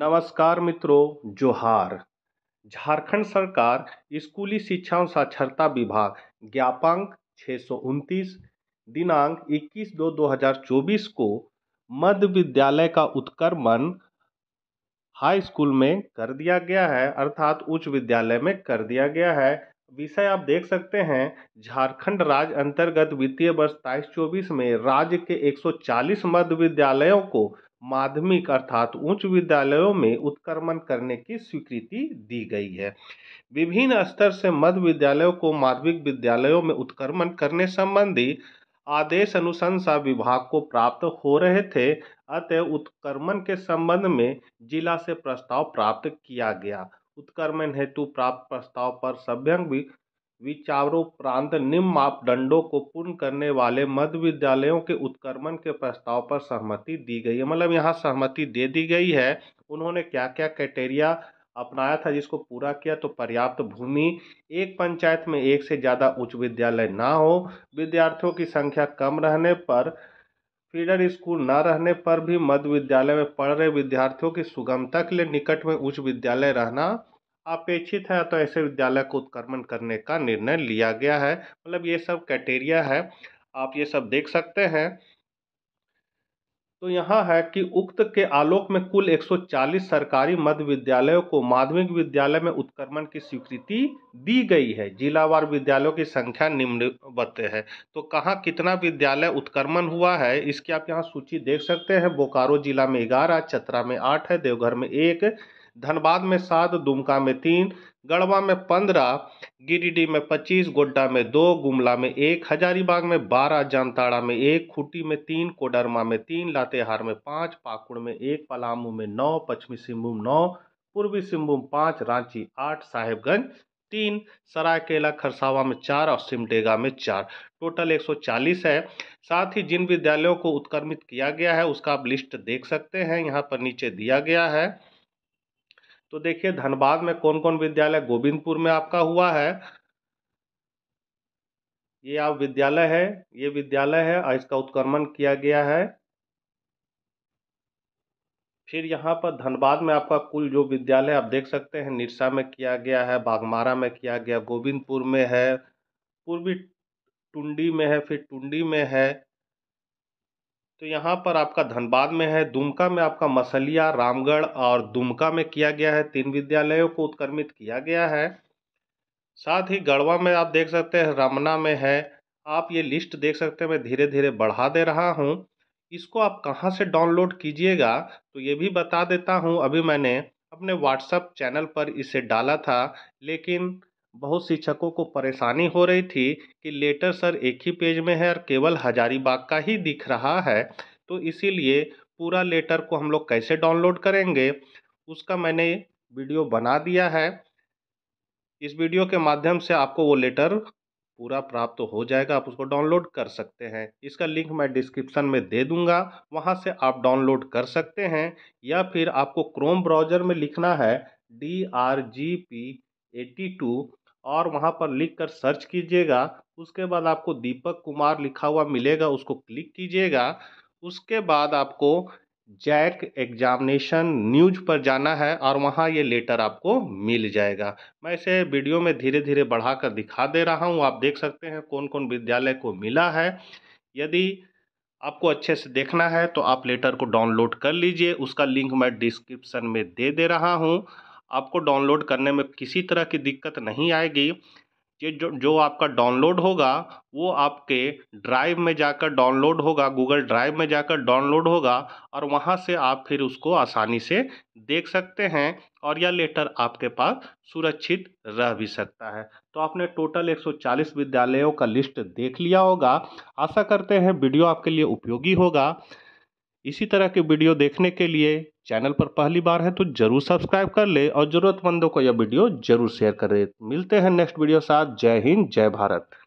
नमस्कार मित्रों जोहार झारखंड सरकार स्कूली शिक्षा और साक्षरता विभाग ज्ञापांक छः दिनांक 21 दो 2024 को मध्य विद्यालय का उत्क्रमण हाई स्कूल में कर दिया गया है अर्थात उच्च विद्यालय में कर दिया गया है विषय आप देख सकते हैं झारखंड राज्य अंतर्गत वित्तीय वर्ष तेईस चौबीस में राज्य के 140 मध्य विद्यालयों को माध्यमिक अर्थात उच्च विद्यालयों में उत्क्रमण करने की स्वीकृति दी गई है विभिन्न स्तर से मध्य विद्यालयों को माध्यमिक विद्यालयों में उत्क्रमण करने संबंधी आदेश अनुशंसा विभाग को प्राप्त हो रहे थे अतः उत्क्रमण के संबंध में जिला से प्रस्ताव प्राप्त किया गया उत्क्रमण हेतु प्राप्त प्रस्ताव पर सभ्यंग भी विचारोपरांत निम्न मापदंडों को पूर्ण करने वाले मध्य विद्यालयों के उत्क्रमण के प्रस्ताव पर सहमति दी गई है मतलब यहाँ सहमति दे दी गई है उन्होंने क्या क्या क्राइटेरिया अपनाया था जिसको पूरा किया तो पर्याप्त भूमि एक पंचायत में एक से ज़्यादा उच्च विद्यालय ना हो विद्यार्थियों की संख्या कम रहने पर फीडर स्कूल न रहने पर भी मध्य विद्यालय में पढ़ रहे विद्यार्थियों की सुगमता के लिए निकट में उच्च विद्यालय रहना अपेक्षित है तो ऐसे विद्यालय को उत्क्रमण करने का निर्णय लिया गया है मतलब ये सब क्राइटेरिया है आप ये सब देख सकते हैं तो यहाँ है कि उक्त के आलोक में कुल 140 सरकारी मध्य विद्यालयों को माध्यमिक विद्यालय में उत्क्रमण की स्वीकृति दी गई है जिलावार विद्यालयों की संख्या निम्नवत है तो कहाँ कितना विद्यालय उत्क्रमण हुआ है इसकी आप यहाँ सूची देख सकते हैं बोकारो जिला में ग्यारह चतरा में आठ है देवघर में एक धनबाद में सात दुमका में तीन गढ़वा में पंद्रह गिरिडीह में पच्चीस गोड्डा में दो गुमला में एक हजारीबाग में बारह जामताड़ा में एक खूटी में तीन कोडरमा में तीन लातेहार में पाँच पाकुड़ में एक पलामू में नौ पश्चिमी सिंहभूम नौ पूर्वी सिंहभूम पाँच रांची आठ साहेबगंज तीन सरायकेला खरसावा में चार और सिमडेगा में चार टोटल 140 है साथ ही जिन विद्यालयों को उत्क्रमित किया गया है उसका आप लिस्ट देख सकते हैं यहाँ पर नीचे दिया गया है तो देखिए धनबाद में कौन कौन विद्यालय गोविंदपुर में आपका हुआ है ये आप विद्यालय है ये विद्यालय है और इसका उत्क्रमण किया गया है फिर यहाँ पर धनबाद में आपका कुल जो विद्यालय आप देख सकते हैं निरसा में किया गया है बागमारा में किया गया गोविंदपुर में है पूर्वी टुंडी में है फिर टुंडी में है तो यहाँ पर आपका धनबाद में है दुमका में आपका मसलिया रामगढ़ और दुमका में किया गया है तीन विद्यालयों को उत्क्रमित किया गया है साथ ही गढ़वा में आप देख सकते हैं रमना में है आप ये लिस्ट देख सकते हैं मैं धीरे धीरे बढ़ा दे रहा हूँ इसको आप कहाँ से डाउनलोड कीजिएगा तो ये भी बता देता हूँ अभी मैंने अपने व्हाट्सअप चैनल पर इसे डाला था लेकिन बहुत शिक्षकों को परेशानी हो रही थी कि लेटर सर एक ही पेज में है और केवल हजारीबाग का ही दिख रहा है तो इसीलिए पूरा लेटर को हम लोग कैसे डाउनलोड करेंगे उसका मैंने वीडियो बना दिया है इस वीडियो के माध्यम से आपको वो लेटर पूरा प्राप्त हो जाएगा आप उसको डाउनलोड कर सकते हैं इसका लिंक मैं डिस्क्रिप्शन में दे दूंगा वहां से आप डाउनलोड कर सकते हैं या फिर आपको क्रोम ब्राउजर में लिखना है D R G P eighty two और वहाँ पर लिख कर सर्च कीजिएगा उसके बाद आपको दीपक कुमार लिखा हुआ मिलेगा उसको क्लिक कीजिएगा उसके बाद आपको जैक एग्जामिनेशन न्यूज पर जाना है और वहाँ ये लेटर आपको मिल जाएगा मैं इसे वीडियो में धीरे धीरे बढ़ाकर दिखा दे रहा हूँ आप देख सकते हैं कौन कौन विद्यालय को मिला है यदि आपको अच्छे से देखना है तो आप लेटर को डाउनलोड कर लीजिए उसका लिंक मैं डिस्क्रिप्शन में दे दे रहा हूँ आपको डाउनलोड करने में किसी तरह की दिक्कत नहीं आएगी ये जो जो आपका डाउनलोड होगा वो आपके ड्राइव में जाकर डाउनलोड होगा गूगल ड्राइव में जाकर डाउनलोड होगा और वहाँ से आप फिर उसको आसानी से देख सकते हैं और यह लेटर आपके पास सुरक्षित रह भी सकता है तो आपने टोटल 140 विद्यालयों का लिस्ट देख लिया होगा आशा करते हैं वीडियो आपके लिए उपयोगी होगा इसी तरह के वीडियो देखने के लिए चैनल पर पहली बार है तो जरूर सब्सक्राइब कर ले और ज़रूरतमंदों को यह वीडियो जरूर शेयर करें मिलते हैं नेक्स्ट वीडियो साथ जय हिंद जय भारत